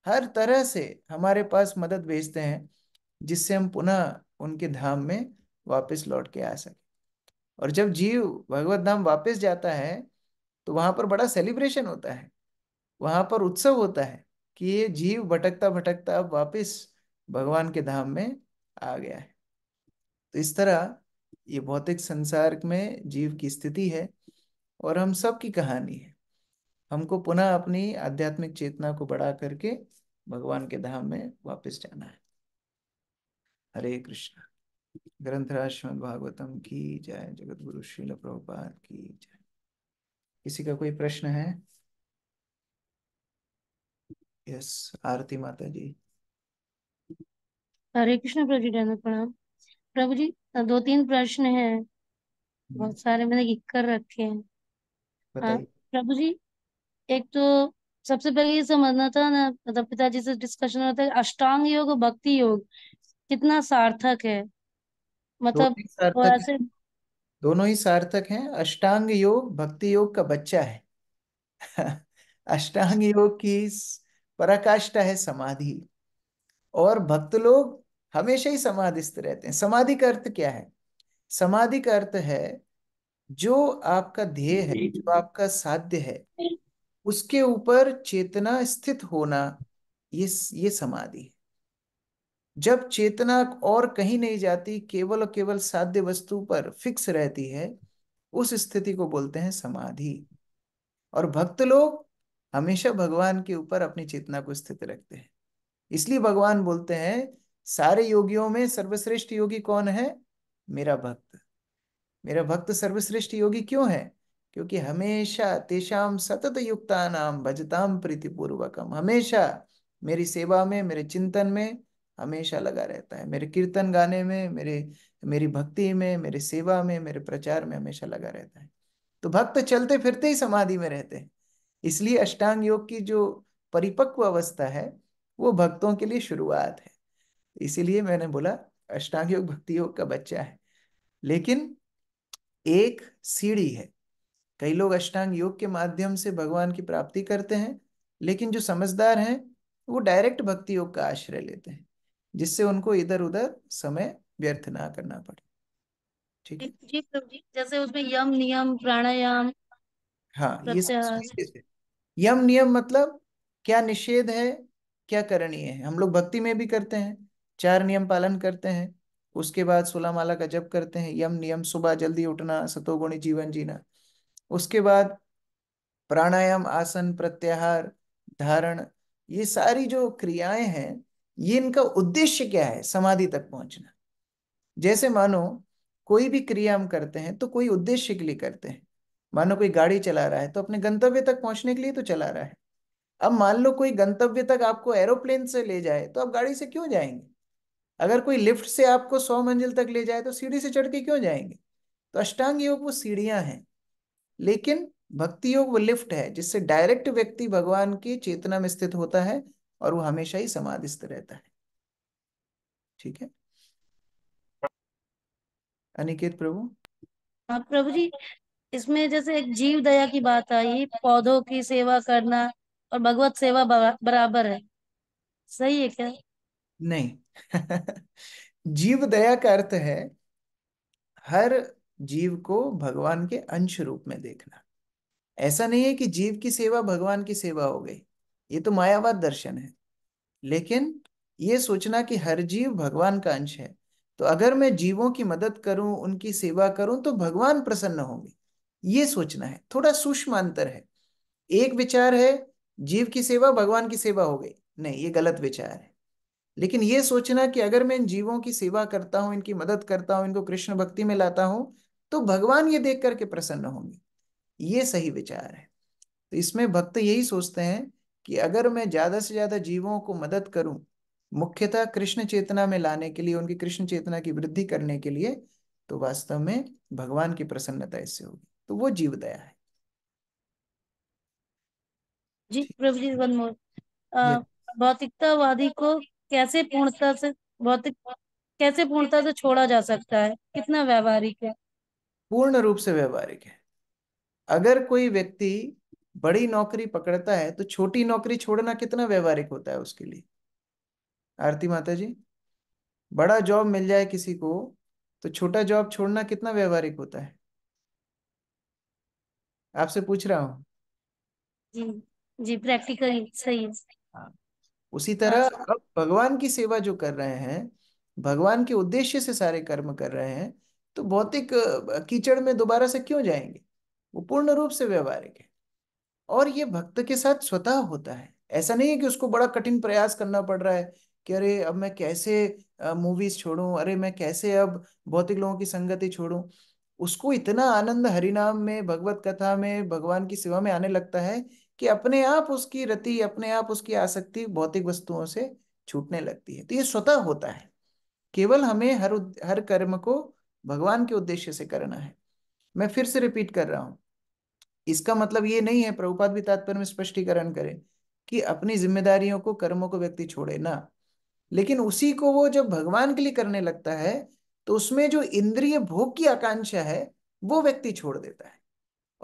हर तरह से हमारे पास मदद भेजते हैं जिससे हम पुनः उनके धाम में वापस लौट के आ सके और जब जीव भगवत धाम वापस जाता है तो वहां पर बड़ा सेलिब्रेशन होता है वहां पर उत्सव होता है कि ये जीव भटकता भटकता अब वापस भगवान के धाम में आ गया है तो इस तरह ये भौतिक संसार में जीव की स्थिति है और हम सब की कहानी है हमको पुनः अपनी आध्यात्मिक चेतना को बढ़ा करके भगवान के धाम में वापस जाना है हरे कृष्ण ग्रंथराज भागवतम की जय जगत गुरु श्रील प्रभुपाद की जय किसी का कोई प्रश्न है यस आरती माता जी हरे कृष्ण प्रभु जी प्रणाम प्रभु जी दो तीन प्रश्न है हम्म। बहुत सारे मैंने कर रखे हैं हाँ, बताइए प्रभु जी एक तो सबसे पहले ये समझना था ना मतलब पिताजी से डिस्कशन होता है अष्टांग योग और भक्ति योग कितना सार्थक है मतलब दोनों ही वो सार्थक ऐसे दोनों ही सार्थक हैं अष्टांग योग भक्ति योग का बच्चा है अष्टांग योग की पराकाष्ठा है समाधि और भक्त लोग हमेशा ही समाधिस्थ रहते हैं समाधि का अर्थ क्या है समाधि का अर्थ है जो आपका ध्येय है जो आपका साध्य है उसके ऊपर चेतना स्थित होना ये ये समाधि है जब चेतना और कहीं नहीं जाती केवल और केवल साध्य वस्तु पर फिक्स रहती है उस स्थिति को बोलते हैं समाधि और भक्त लोग हमेशा भगवान के ऊपर अपनी चेतना को स्थित रखते हैं इसलिए भगवान बोलते हैं सारे योगियों में सर्वश्रेष्ठ योगी कौन है मेरा भक्त मेरा भक्त सर्वश्रेष्ठ योगी क्यों है क्योंकि हमेशा तेषाम सतत युक्ता नाम भजताम प्रीतिपूर्वकम हमेशा मेरी सेवा में मेरे चिंतन में हमेशा लगा रहता है मेरे कीर्तन गाने में मेरे मेरी भक्ति में मेरे सेवा में मेरे प्रचार में हमेशा लगा रहता है तो भक्त चलते फिरते ही समाधि में रहते हैं इसलिए अष्टांग योग की जो परिपक्व अवस्था है वो भक्तों के लिए शुरुआत है इसीलिए मैंने बोला अष्टांग योग भक्ति योग का बच्चा है लेकिन एक सीढ़ी है कई लोग अष्टांग योग के माध्यम से भगवान की प्राप्ति करते हैं लेकिन जो समझदार हैं वो डायरेक्ट भक्ति योग का आश्रय लेते हैं जिससे उनको इधर उधर समय व्यर्थ ना करना पड़े ठीक है जी जी जैसे उसमें यम नियम प्राणायाम हाँ ये यम नियम मतलब क्या निषेध है क्या करणीय है हम लोग भक्ति में भी करते हैं चार नियम पालन करते हैं उसके बाद सोलह माला का जप करते हैं यम नियम सुबह जल्दी उठना सतोगुणी जीवन जीना उसके बाद प्राणायाम आसन प्रत्याहार धारण ये सारी जो क्रियाएं हैं ये इनका उद्देश्य क्या है समाधि तक पहुंचना जैसे मानो कोई भी क्रिया हम करते हैं तो कोई उद्देश्य के लिए करते हैं मानो कोई गाड़ी चला रहा है तो अपने गंतव्य तक पहुंचने के लिए तो चला रहा है अब मान लो कोई गंतव्य तक आपको एरोप्लेन से ले जाए तो आप गाड़ी से क्यों जाएंगे अगर कोई लिफ्ट से आपको सौ मंजिल तक ले जाए तो सीढ़ी से चढ़ के क्यों जाएंगे तो अष्टांग योग वो सीढ़ियां हैं लेकिन भक्ति योग वो लिफ्ट है जिससे डायरेक्ट व्यक्ति भगवान की चेतना में स्थित होता है और वो हमेशा ही समाधि रहता है ठीक है अनिकेत प्रभु हाँ, प्रभु जी इसमें जैसे एक जीव दया की बात आई पौधों की सेवा करना और भगवत सेवा बराबर है सही है क्या नहीं जीव दया का अर्थ है हर जीव को भगवान के अंश रूप में देखना ऐसा नहीं है कि जीव की सेवा भगवान की सेवा हो गई ये तो मायावाद दर्शन है लेकिन ये सोचना कि हर जीव भगवान का अंश है तो अगर मैं जीवों की मदद करूं उनकी सेवा करूं तो भगवान प्रसन्न होंगे ये सोचना है थोड़ा सूक्ष्म अंतर है एक विचार है जीव की सेवा भगवान की सेवा हो गई नहीं ये गलत विचार है लेकिन ये सोचना कि अगर मैं इन जीवों की सेवा करता हूँ इनकी मदद करता हूँ इनको कृष्ण भक्ति में लाता हूँ तो भगवान ये देख करके प्रसन्न होंगे ये सही विचार है तो इसमें भक्त यही सोचते हैं कि अगर मैं ज्यादा से ज्यादा जीवों को मदद करूं मुख्यतः कृष्ण चेतना में लाने के लिए उनकी कृष्ण चेतना की वृद्धि करने के लिए तो वास्तव में भगवान की प्रसन्नता इससे होगी तो वो जीव दया है जी प्रभु जी वन मोर भौतिकतावादी को कैसे पूर्णता से भौतिक कैसे पूर्णता से छोड़ा जा सकता है कितना व्यवहारिक है पूर्ण रूप से व्यवहारिक है अगर कोई व्यक्ति बड़ी नौकरी पकड़ता है तो छोटी नौकरी छोड़ना कितना व्यवहारिक होता है उसके लिए आरती माता जी बड़ा जॉब मिल जाए किसी को तो छोटा जॉब छोड़ना कितना व्यवहारिक होता है आपसे पूछ रहा हूं जी जी प्रैक्टिकल सही है हाँ उसी तरह हाँ। अब भगवान की सेवा जो कर रहे हैं भगवान के उद्देश्य से सारे कर्म कर रहे हैं तो भौतिक कीचड़ में दोबारा से क्यों जाएंगे वो पूर्ण रूप से व्यवहारिक है और ये भक्त के साथ स्वतः होता है ऐसा नहीं है कि उसको बड़ा कठिन प्रयास करना पड़ रहा है कि अरे अब मैं कैसे मूवीज छोड़ू अरे मैं कैसे अब भौतिक लोगों की संगति छोड़ू उसको इतना आनंद हरिनाम में भगवत कथा में भगवान की सेवा में आने लगता है कि अपने आप उसकी रति अपने आप उसकी आसक्ति भौतिक वस्तुओं से छूटने लगती है तो ये स्वतः होता है केवल हमें हर हर कर्म को भगवान के उद्देश्य से करना है मैं फिर से रिपीट कर रहा हूं इसका मतलब ये नहीं है प्रभुपाद भी तात्पर्य में स्पष्टीकरण करें कि अपनी जिम्मेदारियों को कर्मों को व्यक्ति छोड़े ना लेकिन उसी को वो जब भगवान के लिए करने लगता है तो उसमें जो इंद्रिय भोग की आकांक्षा है वो व्यक्ति छोड़ देता है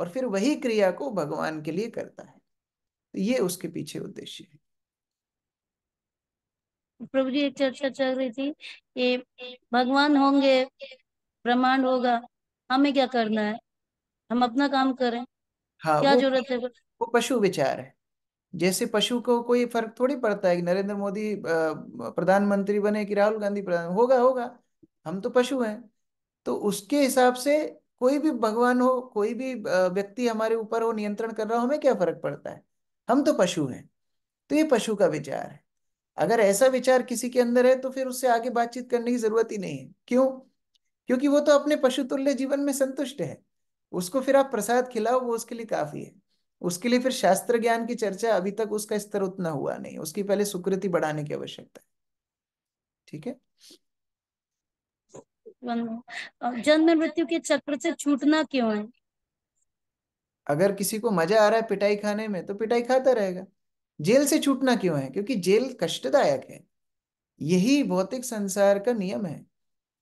और फिर वही क्रिया को भगवान के लिए करता है ये उसके पीछे उद्देश्य है प्रभु जी एक चर्चा चल रही थी कि भगवान होंगे ब्रह्मांड होगा हमें क्या करना है हम अपना काम करें हाँ, क्या जरूरत है वो पशु विचार है जैसे पशु को कोई फर्क थोड़ी पड़ता है कि नरेंद्र मोदी प्रधानमंत्री बने कि राहुल गांधी प्रधान होगा होगा हम तो पशु हैं तो उसके हिसाब से कोई भी भगवान हो कोई भी व्यक्ति हमारे ऊपर हो नियंत्रण कर रहा हो हमें क्या फर्क पड़ता है हम तो पशु हैं तो ये पशु का विचार है अगर ऐसा विचार किसी के अंदर है तो फिर उससे आगे बातचीत करने की जरूरत ही नहीं है क्यों क्योंकि वो तो अपने पशु तुल्य जीवन में संतुष्ट है उसको फिर आप प्रसाद खिलाओ वो उसके लिए काफी है उसके लिए फिर शास्त्र ज्ञान की चर्चा अभी तक उसका स्तर उतना हुआ नहीं उसकी पहले सुकृति बढ़ाने की आवश्यकता है ठीक है जन्म मृत्यु के चक्र से छूटना क्यों है अगर किसी को मजा आ रहा है पिटाई खाने में तो पिटाई खाता रहेगा जेल से छूटना क्यों है क्योंकि जेल कष्टदायक है यही भौतिक संसार का नियम है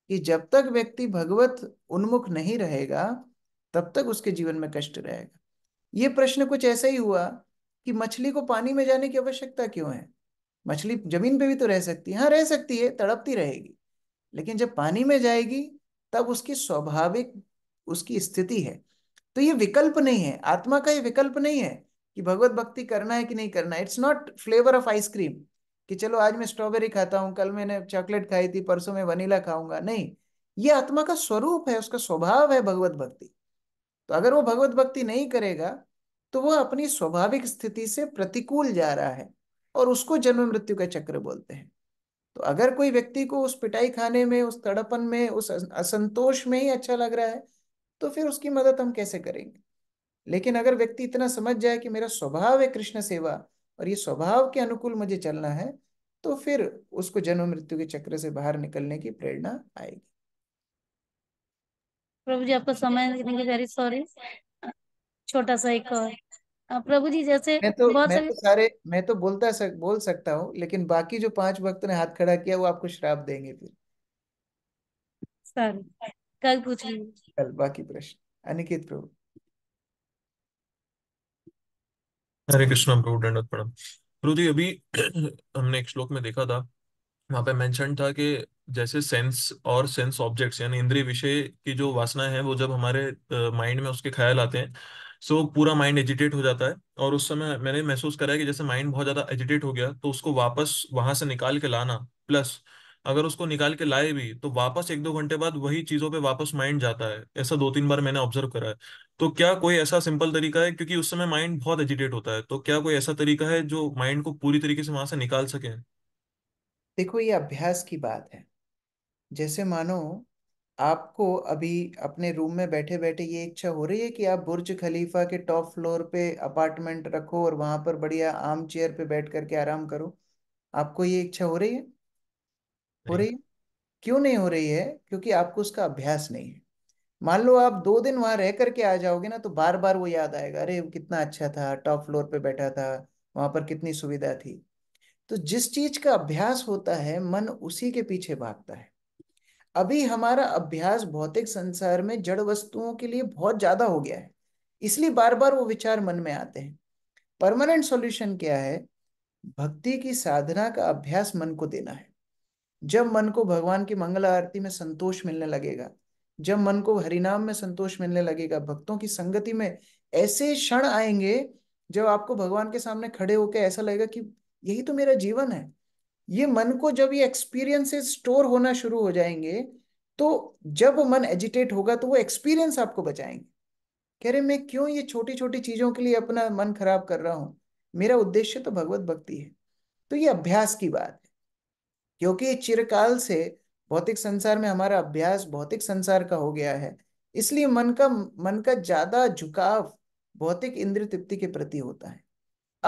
कि जब तक व्यक्ति भगवत उन्मुख नहीं रहेगा तब तक उसके जीवन में कष्ट रहेगा ये प्रश्न कुछ ऐसा ही हुआ कि मछली को पानी में जाने की आवश्यकता क्यों है मछली जमीन पे भी तो रह सकती है हाँ रह सकती है तड़पती रहेगी लेकिन जब पानी में जाएगी तब उसकी स्वाभाविक उसकी स्थिति है तो ये विकल्प नहीं है आत्मा का ये विकल्प नहीं है कि भगवत भक्ति करना है कि नहीं करना it's not flavour of ice cream कि चलो आज मैं स्ट्रॉबेरी खाता हूँ कल मैंने चॉकलेट खाई थी परसों में वनीला खाऊंगा नहीं ये आत्मा का स्वरूप है उसका स्वभाव है भगवत भक्ति तो अगर वो भगवत भक्ति नहीं करेगा तो वह अपनी स्वाभाविक स्थिति से प्रतिकूल जा रहा है और उसको जन्म मृत्यु का चक्र बोलते हैं तो अगर कोई व्यक्ति को उस पिटाई खाने में उस तड़पन में उस असंतोष में ही अच्छा लग रहा है तो फिर उसकी मदद हम कैसे करेंगे लेकिन अगर व्यक्ति इतना समझ जाए कि मेरा स्वभाव है कृष्ण सेवा और ये स्वभाव के अनुकूल मुझे चलना है तो फिर उसको जन्म मृत्यु के चक्र से बाहर निकलने की प्रेरणा आएगी प्रभु जी आपका समय सॉरी छोटा सा एक और प्रभु जी जैसे मैं तो बहुत मैं तो सारे मैं तो बोलता सक, बोल सकता हूँ लेकिन बाकी जो पांच भक्त ने हाथ खड़ा किया वो आपको श्राप देंगे फिर सारी कल पूछ लेंगे कल बाकी प्रश्न अनिकेत प्रभु हरे कृष्ण प्रभु दंडवत प्रणाम प्रभु जी अभी हमने एक श्लोक में देखा था वहां पे मेंशन था कि जैसे सेंस और सेंस ऑब्जेक्ट्स यानी इंद्रिय विषय की जो वासना है वो जब हमारे माइंड में उसके ख्याल आते हैं सो पूरा माइंड एजिटेट हो जाता है और उस समय मैंने महसूस करा है कि जैसे माइंड बहुत ज्यादा एजिटेट हो गया तो उसको वापस वहां से निकाल के लाना प्लस अगर उसको निकाल के लाए भी तो वापस एक दो घंटे बाद वही चीजों पे वापस माइंड जाता है ऐसा दो तीन बार मैंने ऑब्जर्व करा है तो क्या कोई ऐसा सिंपल तरीका है क्योंकि उस समय माइंड बहुत एजिटेट होता है तो क्या कोई ऐसा तरीका है जो माइंड को पूरी तरीके से वहां से निकाल सके देखो ये अभ्यास की बात है जैसे मानो आपको अभी अपने रूम में बैठे बैठे ये इच्छा हो रही है कि आप बुर्ज खलीफा के टॉप फ्लोर पे अपार्टमेंट रखो और वहां पर बढ़िया आर्म चेयर पे बैठ करके आराम करो आपको ये इच्छा हो रही है हो रही है क्यों नहीं हो रही है क्योंकि आपको उसका अभ्यास नहीं है मान लो आप दो दिन वहां रह करके आ जाओगे ना तो बार बार वो याद आएगा अरे कितना अच्छा था टॉप फ्लोर पे बैठा था वहां पर कितनी सुविधा थी तो जिस चीज का अभ्यास होता है मन उसी के पीछे भागता है अभी हमारा अभ्यास भौतिक संसार में जड़ वस्तुओं के लिए बहुत ज्यादा हो गया है इसलिए बार बार वो विचार मन में आते हैं परमानेंट सॉल्यूशन क्या है भक्ति की साधना का अभ्यास मन को देना है जब मन को भगवान की मंगल आरती में संतोष मिलने लगेगा जब मन को हरिनाम में संतोष मिलने लगेगा भक्तों की संगति में ऐसे क्षण आएंगे जब आपको भगवान के सामने खड़े होकर ऐसा लगेगा कि यही तो मेरा जीवन है ये मन को जब ये एक्सपीरियंसेस स्टोर होना शुरू हो जाएंगे तो जब मन एजिटेट होगा तो वो एक्सपीरियंस आपको बचाएंगे कह रहे मैं क्यों ये छोटी छोटी चीजों के लिए अपना मन खराब कर रहा हूं मेरा उद्देश्य तो भगवत भक्ति है तो ये अभ्यास की बात है क्योंकि चिरकाल से भौतिक संसार में हमारा अभ्यास भौतिक संसार का हो गया है इसलिए मन का मन का ज्यादा झुकाव भौतिक इंद्र तृप्ति के प्रति होता है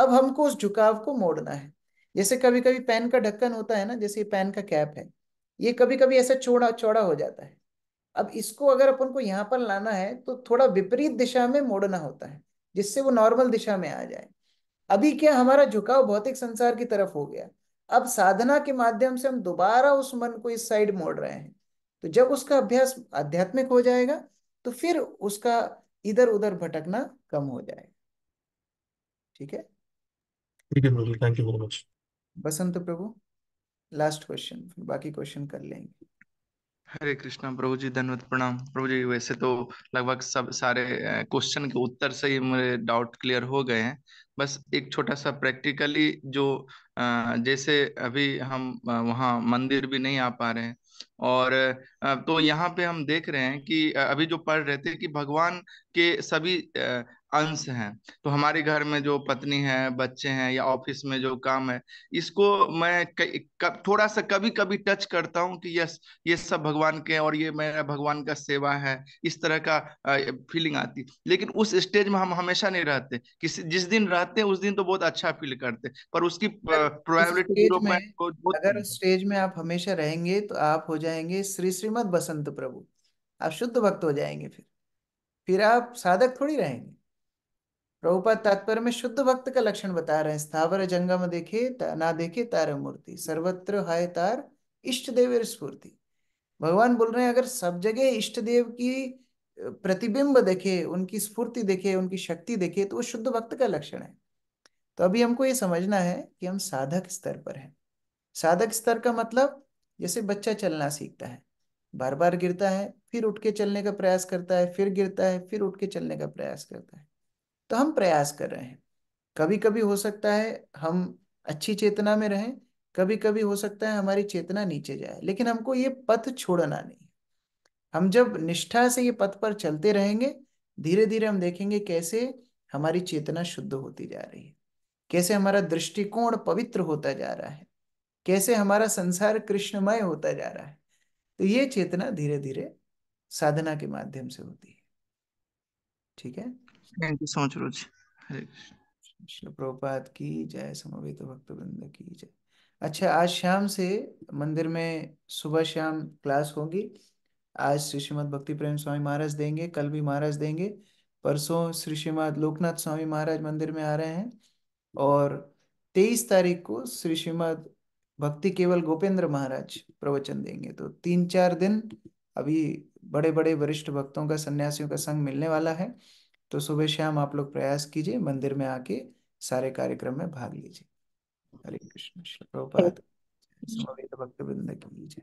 अब हमको उस झुकाव को मोड़ना है जैसे कभी कभी पैन का ढक्कन होता है ना जैसे पैन का कैप है ये कभी कभी ऐसा चौड़ा चौड़ा हो जाता है अब इसको अगर अपन को यहाँ पर लाना है तो थोड़ा विपरीत दिशा में मोड़ना होता है जिससे वो नॉर्मल दिशा में आ जाए अभी क्या हमारा झुकाव भौतिक संसार की तरफ हो गया अब साधना के माध्यम से हम दोबारा उस मन को इस साइड मोड़ रहे हैं तो जब उसका अभ्यास आध्यात्मिक हो जाएगा तो फिर उसका इधर उधर भटकना कम हो जाएगा ठीक है ठीक है thank you much Basant Prabhu last question बाकी क्वेश्चन कर लेंगे हरे कृष्णा प्रभु जी धन्यवाद प्रणाम प्रभु जी वैसे तो लगभग सब सारे क्वेश्चन के उत्तर से ही मेरे डाउट क्लियर हो गए हैं बस एक छोटा सा प्रैक्टिकली जो जैसे अभी हम वहाँ मंदिर भी नहीं आ पा रहे हैं और तो यहाँ पे हम देख रहे हैं कि अभी जो पढ़ रहे थे कि भगवान के सभी अंश हैं तो हमारे घर में जो पत्नी है बच्चे हैं या ऑफिस में जो काम है इसको मैं थोड़ा सा कभी कभी टच करता हूँ कि यस ये सब भगवान के और ये मेरा भगवान का सेवा है इस तरह का फीलिंग आती लेकिन उस स्टेज में हम हमेशा नहीं रहते किसी जिस दिन रहते हैं उस दिन तो बहुत अच्छा फील करते पर उसकी प्रोबेबिलिटी अगर स्टेज में आप हमेशा रहेंगे तो आप हो जाएंगे श्री श्रीमद बसंत प्रभु आप शुद्ध भक्त हो जाएंगे फिर फिर आप साधक थोड़ी रहेंगे प्रभुपाद तात्पर्य में शुद्ध भक्त का लक्षण बता रहे हैं स्थावर जंगम देखे ता, ना देखे तार मूर्ति सर्वत्र हाय तार इष्ट देव स्फूर्ति भगवान बोल रहे हैं अगर सब जगह इष्ट देव की प्रतिबिंब देखे उनकी स्फूर्ति देखे उनकी शक्ति देखे तो वो शुद्ध भक्त का लक्षण है तो अभी हमको ये समझना है कि हम साधक स्तर पर हैं साधक स्तर का मतलब जैसे बच्चा चलना सीखता है बार बार गिरता है फिर उठ के चलने का प्रयास करता है फिर गिरता है फिर उठ के चलने का प्रयास करता है तो हम प्रयास कर रहे हैं कभी कभी हो सकता है हम अच्छी चेतना में रहें कभी कभी हो सकता है हमारी चेतना नीचे जाए लेकिन हमको ये पथ छोड़ना नहीं हम जब निष्ठा से ये पथ पर चलते रहेंगे धीरे धीरे हम देखेंगे कैसे हमारी चेतना शुद्ध होती जा रही है कैसे हमारा दृष्टिकोण पवित्र होता जा रहा है कैसे हमारा संसार कृष्णमय होता जा रहा है तो ये चेतना धीरे धीरे साधना के माध्यम से होती है ठीक है थैंक यू सो मच रोज प्रभुपाद की जय समवेत भक्त वृंद की जय अच्छा आज शाम से मंदिर में सुबह शाम क्लास होगी आज श्री श्रीमद भक्ति प्रेम स्वामी महाराज देंगे कल भी महाराज देंगे परसों श्री श्रीमद लोकनाथ स्वामी महाराज मंदिर में आ रहे हैं और तेईस तारीख को श्री श्रीमद भक्ति केवल गोपेंद्र महाराज प्रवचन देंगे तो तीन चार दिन अभी बड़े बड़े वरिष्ठ भक्तों का सन्यासियों का संग मिलने वाला है तो सुबह शाम आप लोग प्रयास कीजिए मंदिर में आके सारे कार्यक्रम में भाग लीजिए हरे कृष्ण प्रभुपाद भक्त की जय